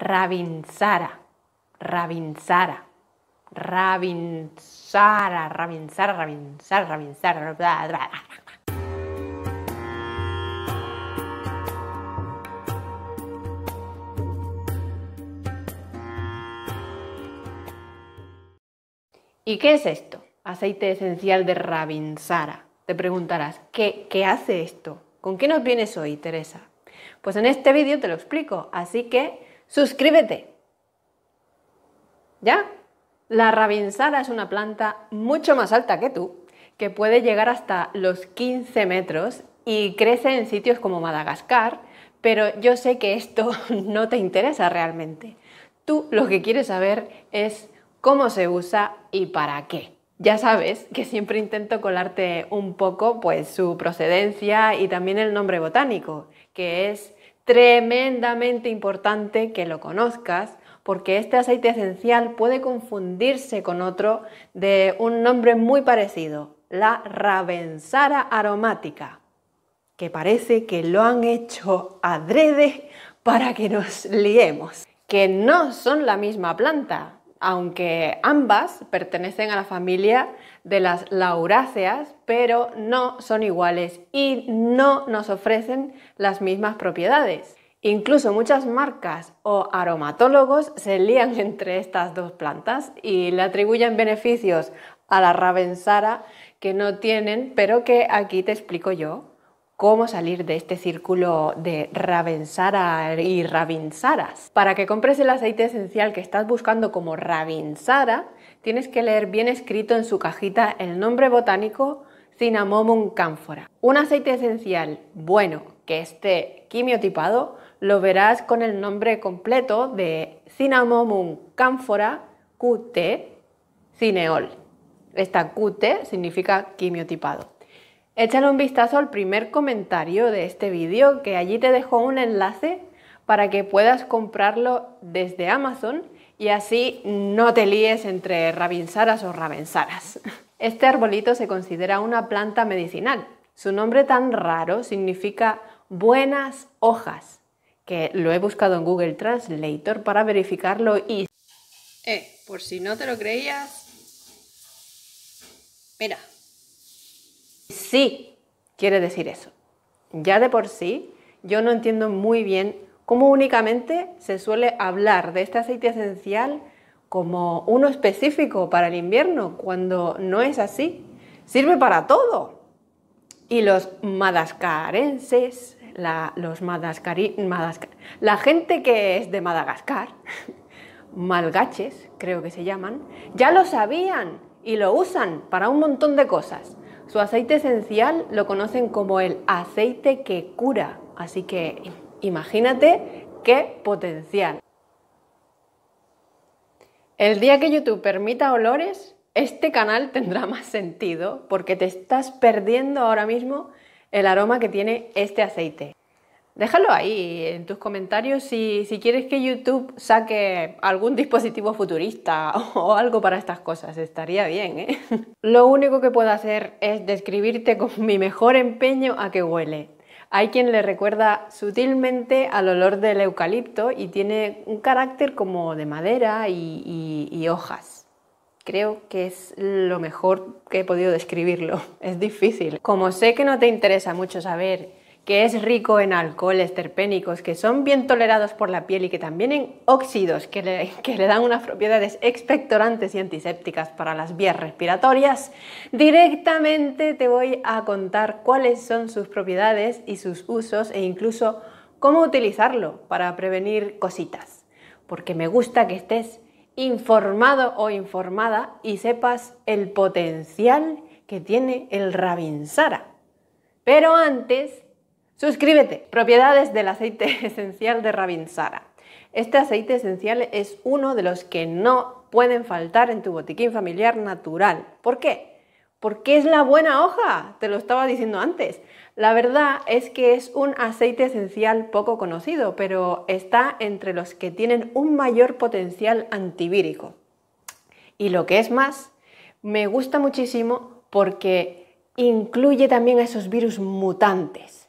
Rabinsara, Rabinsara, Rabinsara, Rabinsara, Rabinsara, Rabinsara. ¿Y qué es esto? Aceite esencial de Rabinsara. Te preguntarás, ¿qué, ¿qué hace esto? ¿Con qué nos vienes hoy, Teresa? Pues en este vídeo te lo explico, así que Suscríbete. ¿Ya? La rabinsara es una planta mucho más alta que tú, que puede llegar hasta los 15 metros y crece en sitios como Madagascar, pero yo sé que esto no te interesa realmente. Tú lo que quieres saber es cómo se usa y para qué. Ya sabes que siempre intento colarte un poco pues su procedencia y también el nombre botánico, que es tremendamente importante que lo conozcas porque este aceite esencial puede confundirse con otro de un nombre muy parecido, la Ravensara aromática, que parece que lo han hecho adrede para que nos liemos, que no son la misma planta, aunque ambas pertenecen a la familia de las lauráceas, pero no son iguales y no nos ofrecen las mismas propiedades. Incluso muchas marcas o aromatólogos se lían entre estas dos plantas y le atribuyen beneficios a la Ravensara que no tienen, pero que aquí te explico yo cómo salir de este círculo de Rabensara y Ravinsaras. Para que compres el aceite esencial que estás buscando como Rabinsara, tienes que leer bien escrito en su cajita el nombre botánico Cinnamomum camphora. Un aceite esencial bueno que esté quimiotipado lo verás con el nombre completo de Cinnamomum camphora QT cineol. Esta QT significa quimiotipado. Échale un vistazo al primer comentario de este vídeo que allí te dejo un enlace para que puedas comprarlo desde Amazon y así no te líes entre rabinsaras o rabensaras. Este arbolito se considera una planta medicinal. Su nombre tan raro significa buenas hojas, que lo he buscado en Google Translator para verificarlo y... Eh, por si no te lo creías... Mira, sí quiere decir eso. Ya de por sí, yo no entiendo muy bien cómo únicamente se suele hablar de este aceite esencial como uno específico para el invierno, cuando no es así. Sirve para todo. Y los madascarenses, la, la gente que es de Madagascar, malgaches creo que se llaman, ya lo sabían y lo usan para un montón de cosas. Su aceite esencial lo conocen como el aceite que cura, así que imagínate qué potencial. El día que YouTube permita olores, este canal tendrá más sentido porque te estás perdiendo ahora mismo el aroma que tiene este aceite. Déjalo ahí en tus comentarios si, quieres que YouTube saque algún dispositivo futurista o algo para estas cosas. Estaría bien, ¿eh? Lo único que puedo hacer es describirte con mi mejor empeño a que huele. Hay quien le recuerda sutilmente al olor del eucalipto y tiene un carácter como de madera y, y hojas creo que es lo mejor que he podido describirlo. Es difícil. Como sé que no te interesa mucho saber que es rico en alcoholes terpénicos que son bien tolerados por la piel y que también en óxidos que le, dan unas propiedades expectorantes y antisépticas para las vías respiratorias, directamente te voy a contar cuáles son sus propiedades y sus usos e incluso cómo utilizarlo para prevenir cositas. Porque me gusta que estés informado o informada y sepas el potencial que tiene el Rabinsara. Pero antes Suscríbete. Propiedades del aceite esencial de Rabinsara. Este aceite esencial es uno de los que no pueden faltar en tu botiquín familiar natural. ¿Por qué? Porque es la buena hoja, te lo estaba diciendo antes. La verdad es que es un aceite esencial poco conocido, pero está entre los que tienen un mayor potencial antivírico. Y lo que es más, me gusta muchísimo porque incluye también a esos virus mutantes.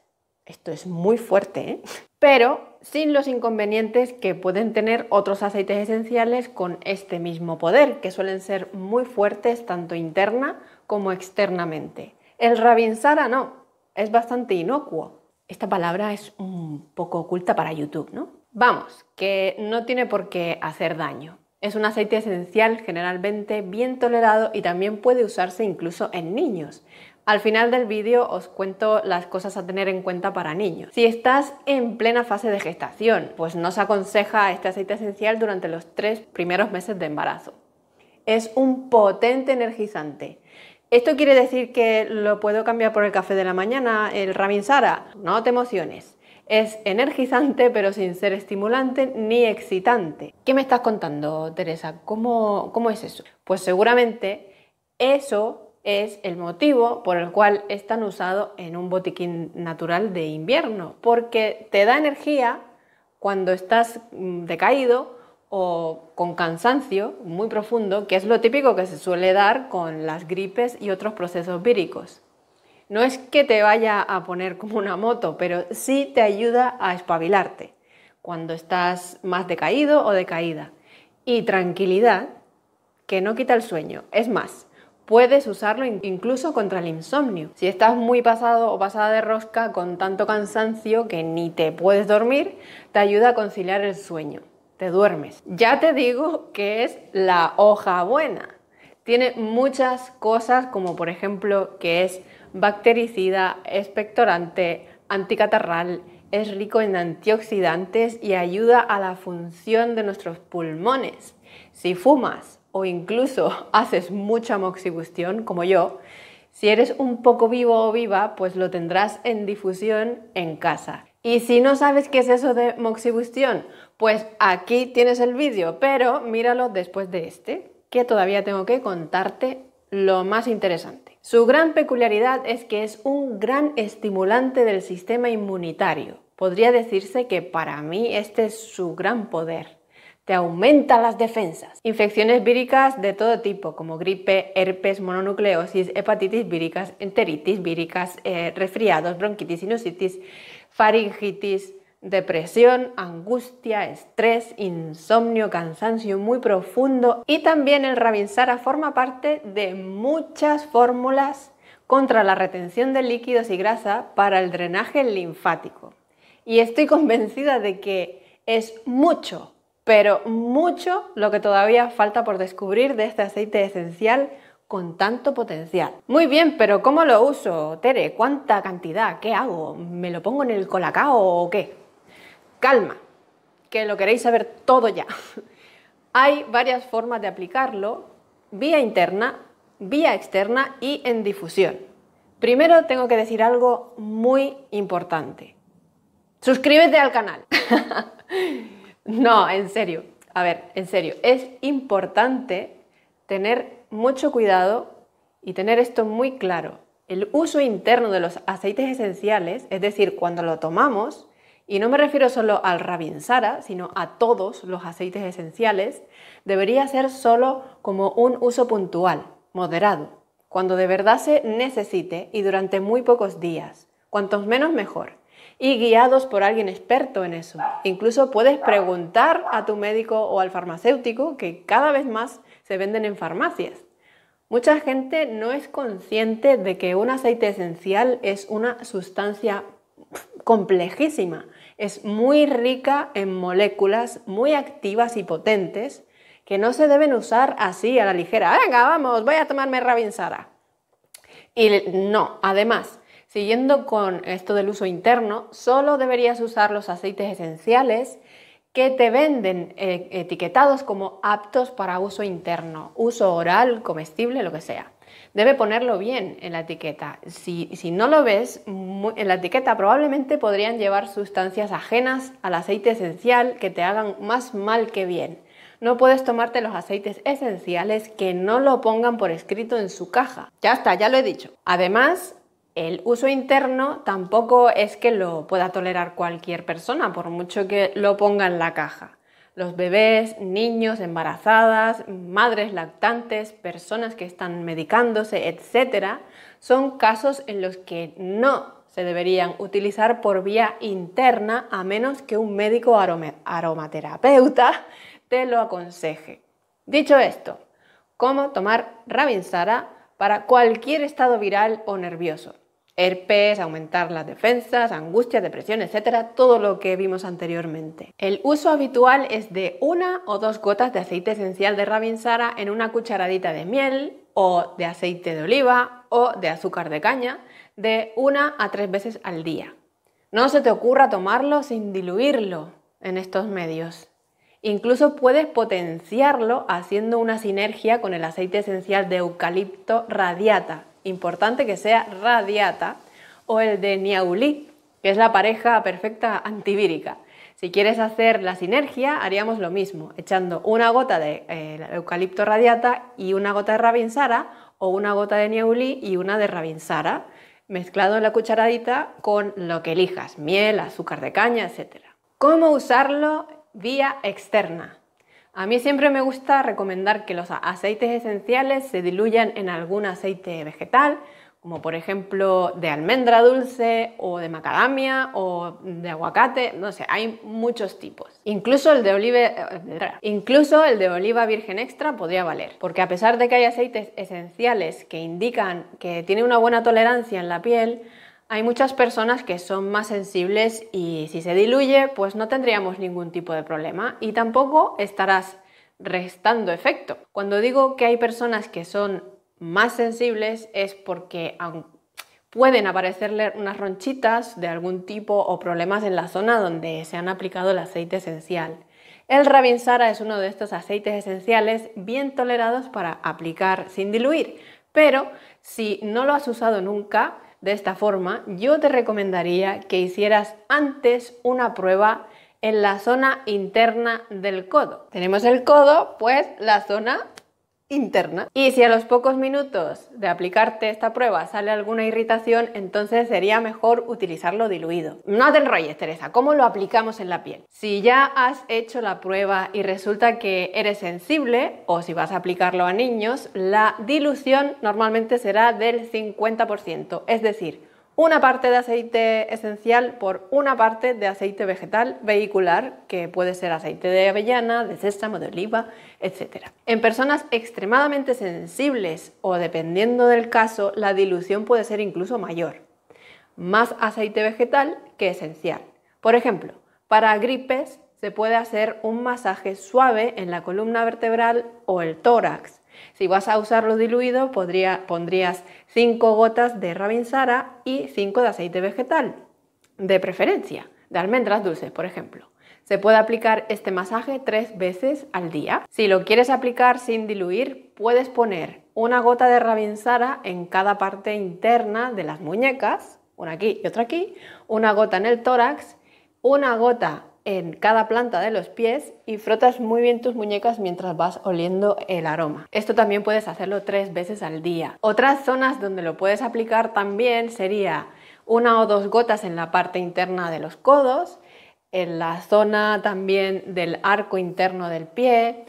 Esto es muy fuerte, ¿eh? pero sin los inconvenientes que pueden tener otros aceites esenciales con este mismo poder, que suelen ser muy fuertes tanto interna como externamente. El Sara no, es bastante inocuo. Esta palabra es un poco oculta para YouTube, ¿no? Vamos, que no tiene por qué hacer daño. Es un aceite esencial generalmente bien tolerado y también puede usarse incluso en niños. Al final del vídeo os cuento las cosas a tener en cuenta para niños. Si estás en plena fase de gestación, pues no se aconseja este aceite esencial durante los tres primeros meses de embarazo. Es un potente energizante. ¿Esto quiere decir que lo puedo cambiar por el café de la mañana, el sara No te emociones. Es energizante pero sin ser estimulante ni excitante. ¿Qué me estás contando, Teresa? ¿Cómo, cómo es eso? Pues seguramente eso es el motivo por el cual es tan usado en un botiquín natural de invierno, porque te da energía cuando estás mm, decaído o con cansancio muy profundo, que es lo típico que se suele dar con las gripes y otros procesos víricos. No es que te vaya a poner como una moto, pero sí te ayuda a espabilarte cuando estás más decaído o decaída. Y tranquilidad, que no quita el sueño. Es más, puedes usarlo incluso contra el insomnio. Si estás muy pasado o pasada de rosca con tanto cansancio que ni te puedes dormir, te ayuda a conciliar el sueño. Te duermes. Ya te digo que es la hoja buena. Tiene muchas cosas como por ejemplo que es bactericida, expectorante, anticatarral, es rico en antioxidantes y ayuda a la función de nuestros pulmones. Si fumas o incluso haces mucha moxibustión, como yo, si eres un poco vivo o viva, pues lo tendrás en difusión en casa. Y si no sabes qué es eso de moxibustión, pues aquí tienes el vídeo, pero míralo después de este, que todavía tengo que contarte lo más interesante. Su gran peculiaridad es que es un gran estimulante del sistema inmunitario. Podría decirse que para mí este es su gran poder te aumenta las defensas. Infecciones víricas de todo tipo, como gripe, herpes, mononucleosis, hepatitis víricas, enteritis víricas, eh, resfriados, bronquitis, sinusitis, faringitis, depresión, angustia, estrés, insomnio, cansancio muy profundo y también el rabinsara forma parte de muchas fórmulas contra la retención de líquidos y grasa para el drenaje linfático. Y estoy convencida de que es mucho, pero mucho lo que todavía falta por descubrir de este aceite esencial con tanto potencial. Muy bien, pero ¿cómo lo uso, Tere? ¿Cuánta cantidad? ¿Qué hago? ¿Me lo pongo en el colacao o qué? Calma, que lo queréis saber todo ya. Hay varias formas de aplicarlo, vía interna, vía externa y en difusión. Primero tengo que decir algo muy importante. Suscríbete al canal. No, en serio. A ver, en serio. Es importante tener mucho cuidado y tener esto muy claro. El uso interno de los aceites esenciales, es decir, cuando lo tomamos, y no me refiero solo al rabinsara, sino a todos los aceites esenciales, debería ser solo como un uso puntual, moderado, cuando de verdad se necesite y durante muy pocos días. Cuantos menos mejor y guiados por alguien experto en eso. Incluso puedes preguntar a tu médico o al farmacéutico, que cada vez más se venden en farmacias. Mucha gente no es consciente de que un aceite esencial es una sustancia complejísima. Es muy rica en moléculas muy activas y potentes que no se deben usar así a la ligera. Venga, vamos, voy a tomarme rabinsada. Y no, además, Siguiendo con esto del uso interno, solo deberías usar los aceites esenciales que te venden eh, etiquetados como aptos para uso interno, uso oral, comestible, lo que sea. Debe ponerlo bien en la etiqueta. Si, no lo ves en la etiqueta, probablemente podrían llevar sustancias ajenas al aceite esencial que te hagan más mal que bien. No puedes tomarte los aceites esenciales que no lo pongan por escrito en su caja. Ya está, ya lo he dicho. Además, el uso interno tampoco es que lo pueda tolerar cualquier persona, por mucho que lo ponga en la caja. Los bebés, niños, embarazadas, madres lactantes, personas que están medicándose, etc., son casos en los que no se deberían utilizar por vía interna a menos que un médico aromaterapeuta te lo aconseje. Dicho esto, ¿cómo tomar Rabinsara para cualquier estado viral o nervioso? herpes, aumentar las defensas, angustia, depresión, etcétera, todo lo que vimos anteriormente. El uso habitual es de una o dos gotas de aceite esencial de Rabinsara en una cucharadita de miel o de aceite de oliva o de azúcar de caña de una a tres veces al día. No se te ocurra tomarlo sin diluirlo en estos medios. Incluso puedes potenciarlo haciendo una sinergia con el aceite esencial de eucalipto radiata, importante que sea radiata, o el de Niaulí, que es la pareja perfecta antivírica. Si quieres hacer la sinergia, haríamos lo mismo, echando una gota de eh, eucalipto radiata y una gota de rabinsara, o una gota de Niaulí y una de rabinsara, mezclado en la cucharadita con lo que elijas, miel, azúcar de caña, etc. ¿Cómo usarlo vía externa? A mí siempre me gusta recomendar que los aceites esenciales se diluyan en algún aceite vegetal, como por ejemplo de almendra dulce o de macadamia o de aguacate, no sé, hay muchos tipos. Incluso el de oliva, incluso el de oliva virgen extra podría valer, porque a pesar de que hay aceites esenciales que indican que tiene una buena tolerancia en la piel, hay muchas personas que son más sensibles y si se diluye, pues no tendríamos ningún tipo de problema y tampoco estarás restando efecto. Cuando digo que hay personas que son más sensibles es porque pueden aparecerle unas ronchitas de algún tipo o problemas en la zona donde se han aplicado el aceite esencial. El Rabinsara es uno de estos aceites esenciales bien tolerados para aplicar sin diluir, pero si no lo has usado nunca, de esta forma, yo te recomendaría que hicieras antes una prueba en la zona interna del codo. Tenemos el codo, pues la zona interna. Y si a los pocos minutos de aplicarte esta prueba sale alguna irritación, entonces sería mejor utilizarlo diluido. No te enrolles, Teresa, ¿cómo lo aplicamos en la piel? Si ya has hecho la prueba y resulta que eres sensible, o si vas a aplicarlo a niños, la dilución normalmente será del 50%, es decir, una parte de aceite esencial por una parte de aceite vegetal vehicular, que puede ser aceite de avellana, de sésamo, de oliva, etc. En personas extremadamente sensibles o dependiendo del caso, la dilución puede ser incluso mayor. Más aceite vegetal que esencial. Por ejemplo, para gripes se puede hacer un masaje suave en la columna vertebral o el tórax si vas a usarlo diluido, pondrías 5 gotas de rabinsara y 5 de aceite vegetal, de preferencia, de almendras dulces, por ejemplo. Se puede aplicar este masaje tres veces al día. Si lo quieres aplicar sin diluir, puedes poner una gota de rabinsara en cada parte interna de las muñecas, una aquí y otra aquí, una gota en el tórax, una gota en cada planta de los pies y frotas muy bien tus muñecas mientras vas oliendo el aroma. Esto también puedes hacerlo tres veces al día. Otras zonas donde lo puedes aplicar también sería una o dos gotas en la parte interna de los codos, en la zona también del arco interno del pie,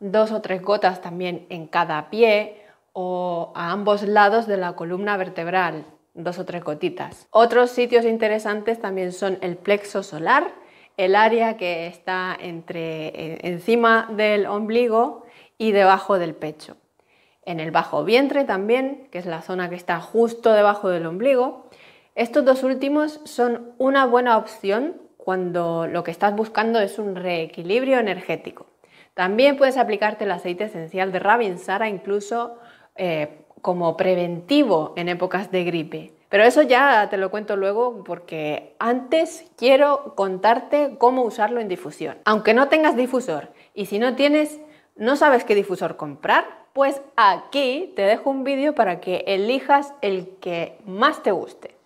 dos o tres gotas también en cada pie o a ambos lados de la columna vertebral, dos o tres gotitas. Otros sitios interesantes también son el plexo solar, el área que está entre, e, encima del ombligo y debajo del pecho. En el bajo vientre también, que es la zona que está justo debajo del ombligo. Estos dos últimos son una buena opción cuando lo que estás buscando es un reequilibrio energético. También puedes aplicarte el aceite esencial de Rabinsara, incluso eh, como preventivo en épocas de gripe. Pero eso ya te lo cuento luego porque antes quiero contarte cómo usarlo en difusión. Aunque no tengas difusor y si no tienes, no sabes qué difusor comprar, pues aquí te dejo un vídeo para que elijas el que más te guste.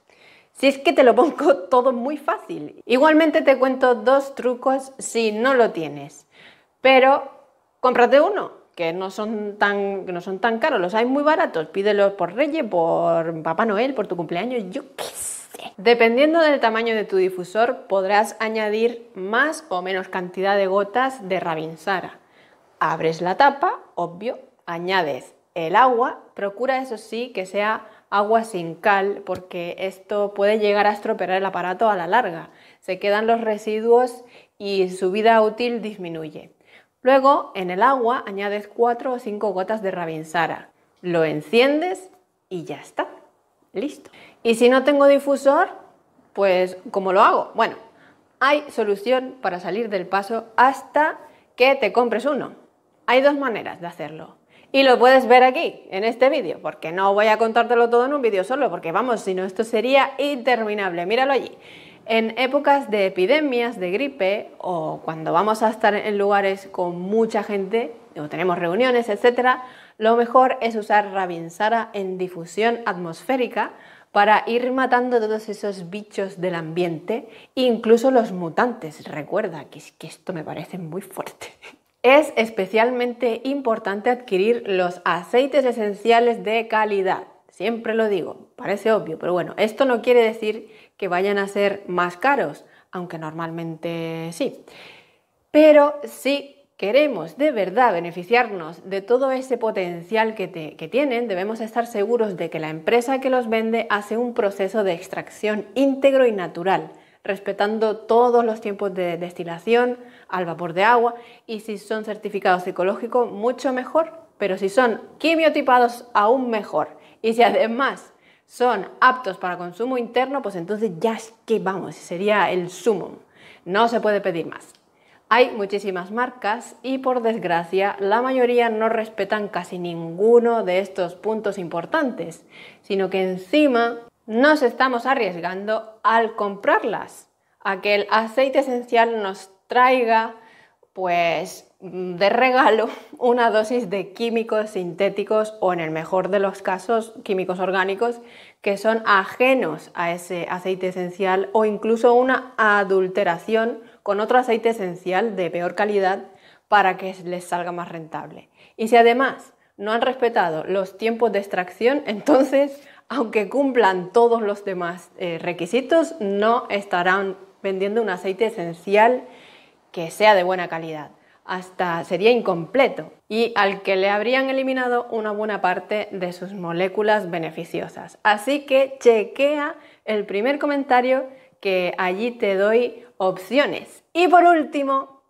Si es que te lo pongo todo muy fácil. Igualmente te cuento dos trucos si no lo tienes, pero cómprate uno que no son tan, no son tan caros, los hay muy baratos, pídelos por Reyes, por Papá Noel, por tu cumpleaños, yo qué sé. Dependiendo del tamaño de tu difusor, podrás añadir más o menos cantidad de gotas de rabinsara Abres la tapa, obvio, añades el agua, procura eso sí que sea agua sin cal porque esto puede llegar a estropear el aparato a la larga. Se quedan los residuos y su vida útil disminuye. Luego, en el agua añades cuatro o cinco gotas de rabinsara. Lo enciendes y ya está. Listo. Y si no tengo difusor, pues ¿cómo lo hago? Bueno, hay solución para salir del paso hasta que te compres uno. Hay dos maneras de hacerlo. Y lo puedes ver aquí, en este vídeo, porque no voy a contártelo todo en un vídeo solo, porque vamos, si no esto sería interminable. Míralo allí. En épocas de epidemias, de gripe o cuando vamos a estar en lugares con mucha gente o tenemos reuniones, etc., lo mejor es usar Rabinsara en difusión atmosférica para ir matando todos esos bichos del ambiente, incluso los mutantes. Recuerda que, que esto me parece muy fuerte. Es especialmente importante adquirir los aceites esenciales de calidad siempre lo digo, parece obvio, pero bueno, esto no quiere decir que vayan a ser más caros, aunque normalmente sí. Pero si queremos de verdad beneficiarnos de todo ese potencial que, tienen, debemos estar seguros de que la empresa que los vende hace un proceso de extracción íntegro y natural respetando todos los tiempos de destilación al vapor de agua y si son certificados ecológicos mucho mejor, pero si son quimiotipados aún mejor y si además son aptos para consumo interno, pues entonces ya es que vamos, sería el sumo, No se puede pedir más. Hay muchísimas marcas y por desgracia la mayoría no respetan casi ninguno de estos puntos importantes, sino que encima nos estamos arriesgando al comprarlas a que el aceite esencial nos traiga pues de regalo una dosis de químicos sintéticos o en el mejor de los casos químicos orgánicos que son ajenos a ese aceite esencial o incluso una adulteración con otro aceite esencial de peor calidad para que les salga más rentable. Y si además no han respetado los tiempos de extracción, entonces aunque cumplan todos los demás eh, requisitos, no estarán vendiendo un aceite esencial que sea de buena calidad. Hasta sería incompleto y al que le habrían eliminado una buena parte de sus moléculas beneficiosas. Así que chequea el primer comentario que allí te doy opciones. Y por último,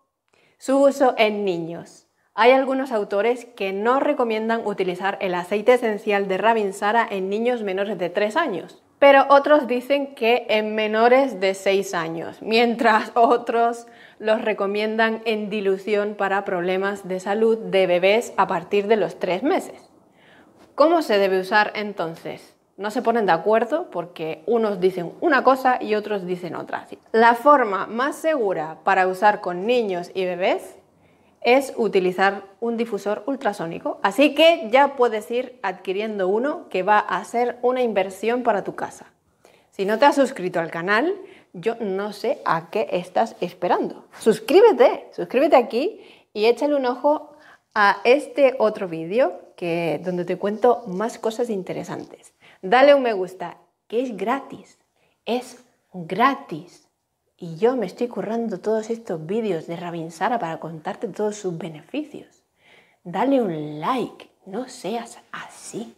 su uso en niños. Hay algunos autores que no recomiendan utilizar el aceite esencial de Rabinsara en niños menores de 3 años, pero otros dicen que en menores de 6 años, mientras otros los recomiendan en dilución para problemas de salud de bebés a partir de los tres meses. ¿Cómo se debe usar entonces? No se ponen de acuerdo porque unos dicen una cosa y otros dicen otra. La forma más segura para usar con niños y bebés es utilizar un difusor ultrasónico. Así que ya puedes ir adquiriendo uno que va a ser una inversión para tu casa. Si no te has suscrito al canal, yo no sé a qué estás esperando. Suscríbete, suscríbete aquí y échale un ojo a este otro vídeo que donde te cuento más cosas interesantes. Dale un me gusta, que es gratis. Es gratis. Y yo me estoy currando todos estos vídeos de Rabin Sara para contarte todos sus beneficios. Dale un like, no seas así.